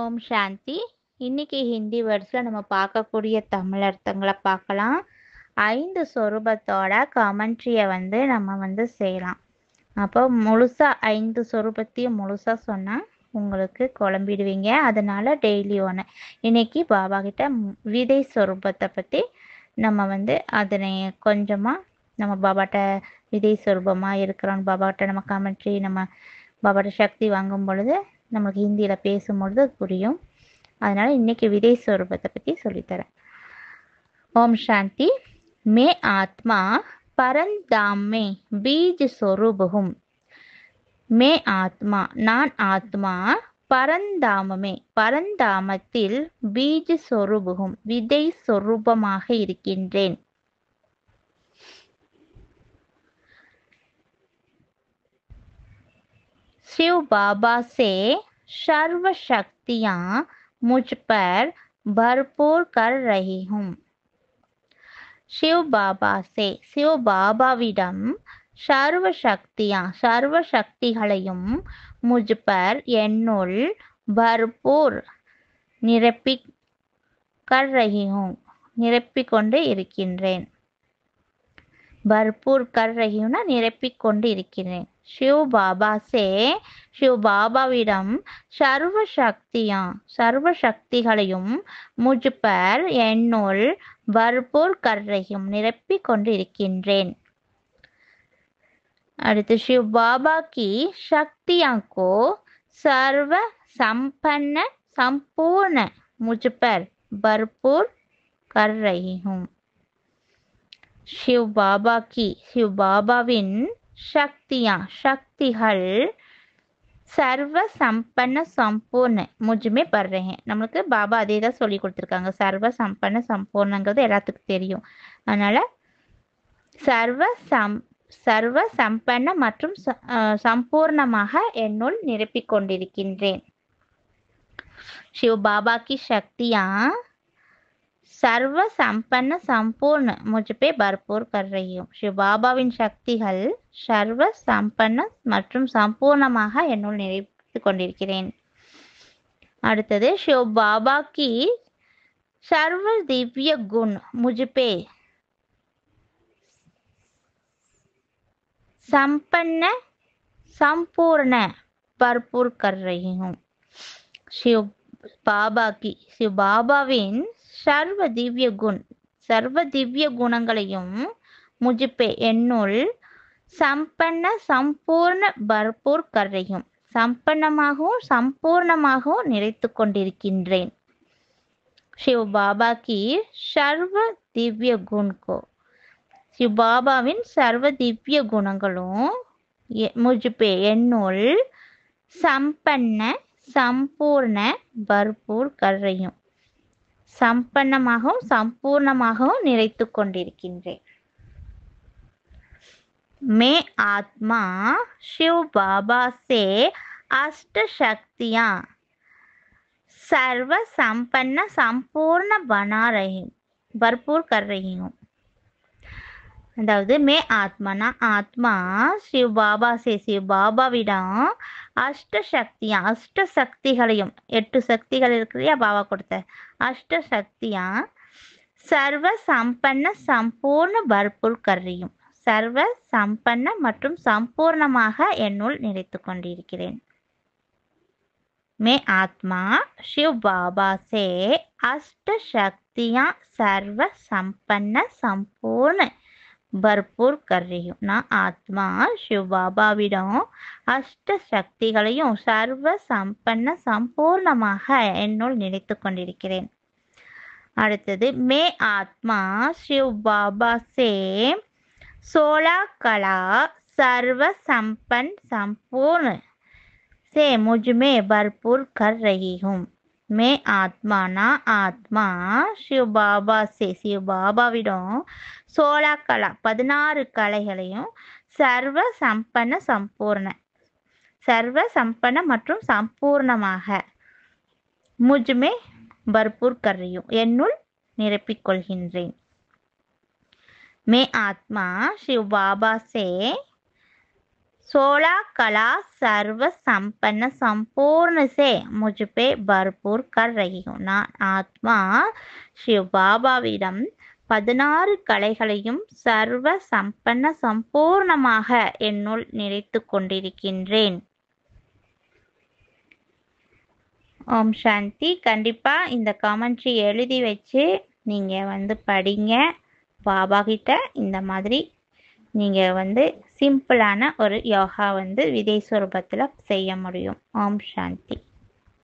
ஓம் சாந்தி இன்னைக்கு ஹிந்தி வேர்ட்ஸில் நம்ம பார்க்கக்கூடிய தமிழ் அர்த்தங்களை பார்க்கலாம் ஐந்து சொரூபத்தோட கமெண்ட்ரியை வந்து நம்ம வந்து செய்யலாம் அப்போ முழுசாக ஐந்து சொரூபத்தையும் முழுசாக சொன்னால் உங்களுக்கு குழம்பிடுவீங்க அதனால டெய்லி ஒன்று இன்னைக்கு பாபா கிட்ட விதை சொரூபத்தை பற்றி நம்ம வந்து அதனை கொஞ்சமாக நம்ம பாபாட்ட விதை சொரூபமாக இருக்கிறோம் பாபாட்ட நம்ம கமெண்ட்ரி நம்ம பாபாட்ட சக்தி வாங்கும் பொழுது நமக்கு ஹிந்தியில் பேசும்பொழுது புரியும் அதனால இன்னைக்கு விதை சொரூபத்தை பற்றி சொல்லித்தரேன் ஓம் சாந்தி மே ஆத்மா பரந்தாமே பீஜ சொரூபகும் மே ஆத்மா நான் ஆத்மா பரந்தாமமே பரந்தாமத்தில் பீஜ் சொரூபகும் விதை சொரூபமாக இருக்கின்றேன் शिव बाबा से सर्व शक्तियाँ मुझ पर भरपूर कर रही हूँ शिव बाबा से शिव बाबाविடம் சர்வ சக்தியா சர்வ சக்திகளையும் முஜ்பர் என்னுள் பர்பூர் நிரப்பி கர்ரகிஹும் நிரப்பிக் கொண்டு இருக்கின்றேன் பர்பூர் கர்ரகினா நிரப்பிக் கொண்டு இருக்கின்றேன் சிவ் பாபா சே சிவ் பாபாவிடம் சர்வ சக்தியா சர்வ சக்திகளையும் முஜுப்பர் என்னுள் பர்பூர் கர்றையும் நிரப்பிக் கொண்டிருக்கின்றேன் அடுத்து சிவ் பாபா கி சக்தியாக்கோ சர்வ சம்பன்ன சம்பூர்ண முஜுப்பர் பர்பூர் கர்றையும் சிவ் பாபா கி சிவ் பாபாவின் शक्तियाँ சக்திகள் சர்வ சம்பன்ன சம்பூர்ண முஜுமே படுறேன் நம்மளுக்கு பாபா அதே தான் சொல்லி கொடுத்துருக்காங்க சர்வ சம்பன்ன சம்பூர்ணங்கிறது எல்லாத்துக்கும் தெரியும் அதனால சர்வ சம் சர்வ சம்பன்ன மற்றும் சம்பூர்ணமாக என்னுள் நிரப்பிக் கொண்டிருக்கின்றேன் சிவ பாபா சக்தியா சர்வ சம்பன்ன சம்பூர்ண முஜப்பே பர்பூர் भरपूर ஸ்ரீ பாபாவின் சக்திகள் சர்வ சம்பன்ன மற்றும் சம்பூர்ணமாக என்னுள் நிறைத்து கொண்டிருக்கிறேன் அடுத்தது ஸ்ரீ பாபா கி சர்வ திவ்ய குண் முஜப்பே சம்பன்ன சம்பூர்ண பர்பூர் कर रही பாபா கி பாபாவின் சர்வ திவ்ய குண் சர்வ திவ்ய குணங்களையும் முஜிப்பே என்னுள் சம்பன்ன சம்பூர்ண பர்பூர் கரையும் சம்பன்னமாகவும் சம்பூர்ணமாகவும் நிறைத்து கொண்டிருக்கின்றேன் சிவ பாபா கி சர்வ திவ்ய குண்கோ சிவ பாபாவின் சர்வ திவ்ய குணங்களும் முஜிப்பே என்னுள் சம்பன்ன சம்பூர்ண பர்பூர் கரையும் சம்பன்னமாகவும் சம்பூர்ணமாகவும் நிறைத்து கொண்டிருக்கின்றேன் சர்வ சம்பன்ன சம்பூர்ண பனாரையும் பர்பூர் கர்றையும் அதாவது மே ஆத்மனா ஆத்மா ஸ்ரீ பாபா சே ஸ்ரீ பாபாவிடம் அஷ்ட சக்தியா அஷ்ட சக்திகளையும் எட்டு சக்திகள் இருக்கிறியா பாபா கொடுத்த அஷ்ட சக்தியா சர்வ சம்பன்ன சம்பூர்ண பர்புல் கரையும் சர்வ சம்பன்ன மற்றும் சம்பூர்ணமாக என்னுள் நினைத்து கொண்டிருக்கிறேன் மே ஆத்மா ஷிவ் பாபா சே அஷ்ட சக்தியா சர்வ சம்பன்ன சம்பூர்ண பர்பூர் கரையும் நான் ஆத்மா சிவ பாபாவிடம் அஷ்ட சக்திகளையும் சர்வ சம்பன்ன சம்பூர்ணமாக என்னுள் நினைத்து கொண்டிருக்கிறேன் அடுத்தது மே ஆத்மா சிவ பாபா சே சோலா கலா சர்வ சம்பன் சம்பூர்ண சே मुझ பர்பூர் भरपूर कर மே ஆத்மா நான் ஆத்மா சிவ பாபா சே சிவ பாபாவிடம் சோழா கலா பதினாறு கலைகளையும் சர்வ சம்பன சம்பூர்ண சர்வ சம்பன மற்றும் சம்பூர்ணமாக முஜ்மே பர்பூர் கரையும் என்னுள் நிரப்பிக் கொள்கின்றேன் மே ஆத்மா சிவ பாபா சே सोलह कला सर्व संपन्न संपूर्ण से मुझ पे भरपूर कर रही हूँ நான் ஆத்மா சிவ் பாபாவிடம் பதினாறு கலைகளையும் சர்வ சம்பன்ன சம்பூர்ணமாக என்னுள் நிறைத்து கொண்டிருக்கின்றேன் ஓம் சாந்தி கண்டிப்பாக இந்த காமெண்ட்ரி எழுதி வச்சு நீங்கள் வந்து படிங்க பாபா கிட்ட இந்த மாதிரி நீங்கள் வந்து சிம்பிளான ஒரு யோகா வந்து விதை சுரூபத்தில் செய்ய முடியும் ஓம் சாந்தி